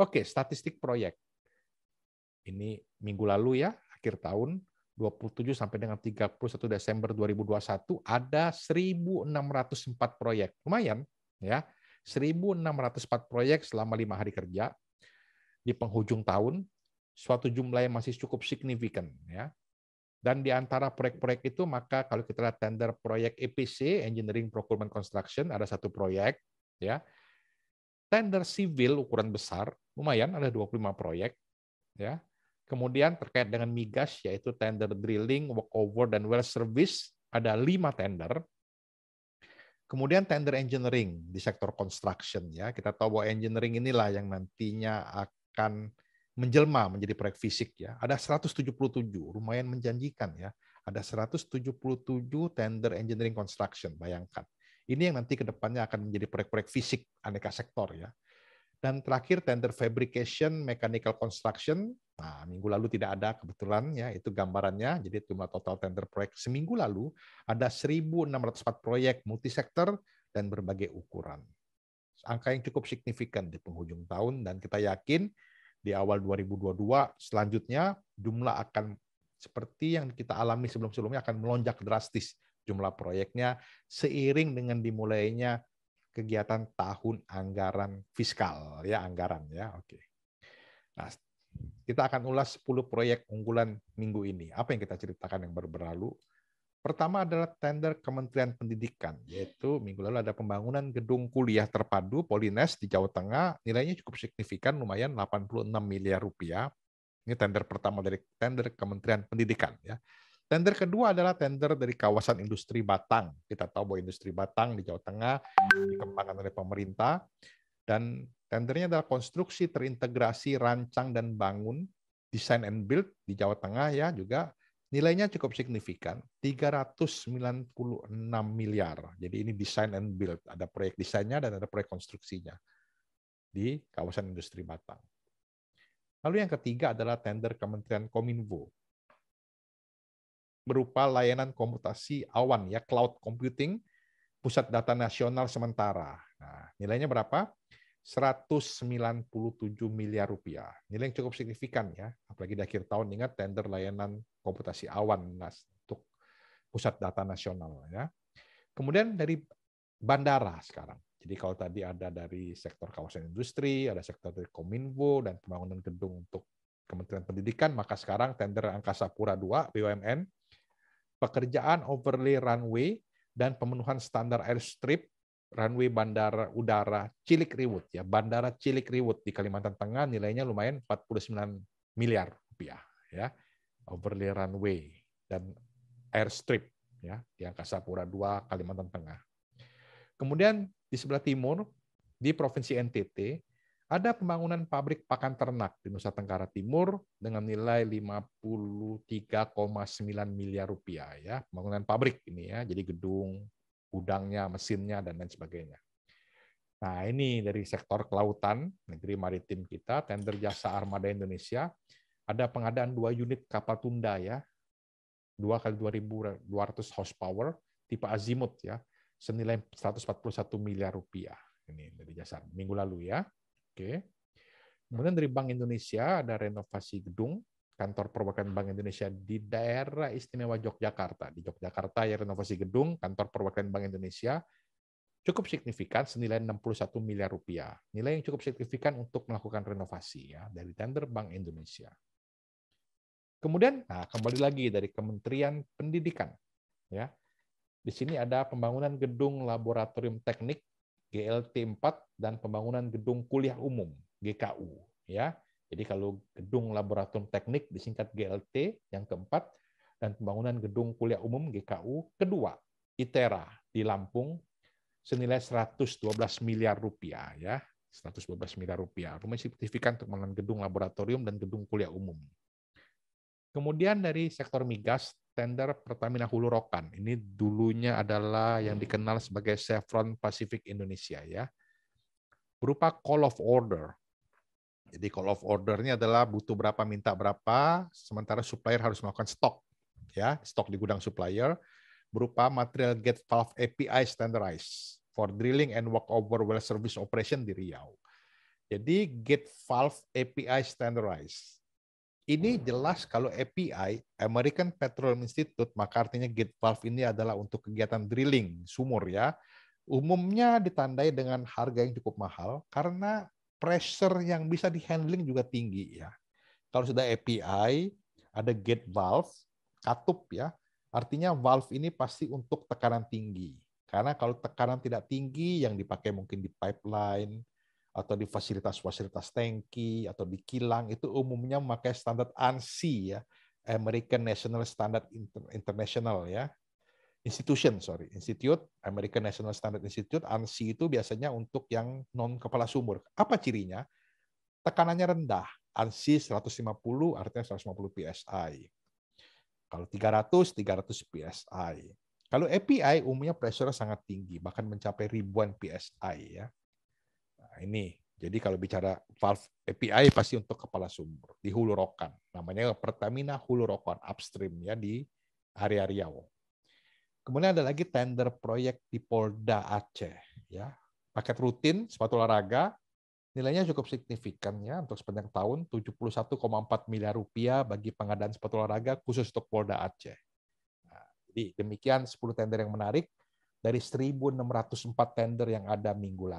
Oke, statistik proyek. Ini minggu lalu ya, akhir tahun 27 sampai dengan 31 Desember 2021 ada 1604 proyek. Lumayan ya. 1604 proyek selama lima hari kerja di penghujung tahun suatu jumlah yang masih cukup signifikan ya. Dan di antara proyek-proyek itu maka kalau kita lihat tender proyek EPC Engineering Procurement Construction ada satu proyek ya tender sivil ukuran besar, lumayan ada 25 proyek ya. Kemudian terkait dengan migas yaitu tender drilling, workover dan well service ada 5 tender. Kemudian tender engineering di sektor construction ya. Kita tahu bahwa engineering inilah yang nantinya akan menjelma menjadi proyek fisik ya. Ada 177, lumayan menjanjikan ya. Ada 177 tender engineering construction, bayangkan. Ini yang nanti kedepannya akan menjadi proyek-proyek fisik aneka sektor ya. Dan terakhir tender fabrication, mechanical construction. Nah, minggu lalu tidak ada kebetulan ya itu gambarannya. Jadi jumlah total tender proyek seminggu lalu ada 1.604 proyek multisektor dan berbagai ukuran. Angka yang cukup signifikan di penghujung tahun dan kita yakin di awal 2022 selanjutnya jumlah akan seperti yang kita alami sebelum-sebelumnya akan melonjak drastis jumlah proyeknya seiring dengan dimulainya kegiatan tahun anggaran fiskal ya anggaran ya oke nah kita akan ulas 10 proyek unggulan minggu ini apa yang kita ceritakan yang baru berlalu pertama adalah tender Kementerian Pendidikan yaitu minggu lalu ada pembangunan gedung kuliah terpadu Polines di Jawa Tengah nilainya cukup signifikan lumayan 86 miliar rupiah ini tender pertama dari tender Kementerian Pendidikan ya Tender kedua adalah tender dari kawasan industri Batang. Kita tahu bahwa industri Batang di Jawa Tengah dikembangkan oleh pemerintah dan tendernya adalah konstruksi terintegrasi rancang dan bangun design and build di Jawa Tengah ya juga nilainya cukup signifikan 396 miliar. Jadi ini design and build, ada proyek desainnya dan ada proyek konstruksinya di kawasan industri Batang. Lalu yang ketiga adalah tender Kementerian Kominfo berupa layanan komputasi awan ya cloud computing pusat data nasional sementara. Nah, nilainya berapa? 197 miliar rupiah. Nilai yang cukup signifikan ya, apalagi di akhir tahun ingat tender layanan komputasi awan nas untuk pusat data nasional ya. Kemudian dari bandara sekarang. Jadi kalau tadi ada dari sektor kawasan industri, ada sektor dari Kominfo dan pembangunan gedung untuk Kementerian Pendidikan, maka sekarang tender Angkasa Pura 2 BUMN pekerjaan overlay runway dan pemenuhan standar airstrip runway bandara udara Cilik Riwut ya bandara Cilik Riwut di Kalimantan Tengah nilainya lumayan 49 miliar rupiah ya overlay runway dan airstrip ya di Angkasa Pura 2 Kalimantan Tengah. Kemudian di sebelah timur di Provinsi NTT ada pembangunan pabrik pakan ternak di Nusa Tenggara Timur dengan nilai 53,9 miliar rupiah ya, pembangunan pabrik ini ya, jadi gedung, gudangnya, mesinnya dan lain sebagainya. Nah, ini dari sektor kelautan negeri maritim kita, tender jasa armada Indonesia, ada pengadaan dua unit kapal tunda ya, dua kali dua dua ribu ratus horsepower tipe azimut ya, senilai 141 miliar rupiah. Ini dari jasa minggu lalu ya. Oke. Kemudian dari Bank Indonesia ada renovasi gedung kantor perwakilan Bank Indonesia di daerah istimewa Yogyakarta. Di Yogyakarta ya renovasi gedung kantor perwakilan Bank Indonesia cukup signifikan senilai 61 miliar rupiah. Nilai yang cukup signifikan untuk melakukan renovasi ya dari tender Bank Indonesia. Kemudian nah kembali lagi dari Kementerian Pendidikan ya. Di sini ada pembangunan gedung laboratorium teknik GLT 4 dan pembangunan gedung kuliah umum GKU ya. Jadi kalau gedung laboratorium teknik disingkat GLT yang keempat dan pembangunan gedung kuliah umum GKU kedua ITERA di Lampung senilai 112 miliar rupiah ya. 112 miliar rupiah. Rumah signifikan untuk pembangunan gedung laboratorium dan gedung kuliah umum. Kemudian dari sektor migas tender Pertamina Hulu Rokan. Ini dulunya adalah yang dikenal sebagai Chevron Pacific Indonesia ya. Berupa call of order. Jadi call of order ordernya adalah butuh berapa minta berapa, sementara supplier harus melakukan stok ya, stok di gudang supplier berupa material gate valve API standardized for drilling and workover well service operation di Riau. Jadi gate valve API standardized ini jelas kalau API, American Petroleum Institute, maka artinya gate valve ini adalah untuk kegiatan drilling sumur ya. Umumnya ditandai dengan harga yang cukup mahal karena pressure yang bisa dihandling juga tinggi ya. Kalau sudah API, ada gate valve, katup ya. Artinya valve ini pasti untuk tekanan tinggi. Karena kalau tekanan tidak tinggi yang dipakai mungkin di pipeline, atau di fasilitas-fasilitas tangki atau di kilang itu umumnya memakai standar ANSI ya American National Standard International ya institution sorry institute American National Standard Institute ANSI itu biasanya untuk yang non kepala sumur apa cirinya tekanannya rendah ANSI 150 artinya 150 psi kalau 300 300 psi kalau API umumnya pressure sangat tinggi bahkan mencapai ribuan psi ya Nah, ini. Jadi kalau bicara valve API pasti untuk kepala sumber di Hulu Rokan. Namanya Pertamina Hulu Rokan upstream ya di area Riau. Kemudian ada lagi tender proyek di Polda Aceh ya. Paket rutin sepatu olahraga nilainya cukup signifikan ya untuk sepanjang tahun 71,4 miliar rupiah bagi pengadaan sepatu olahraga khusus untuk Polda Aceh. Nah, jadi demikian 10 tender yang menarik dari 1.604 tender yang ada minggu lalu.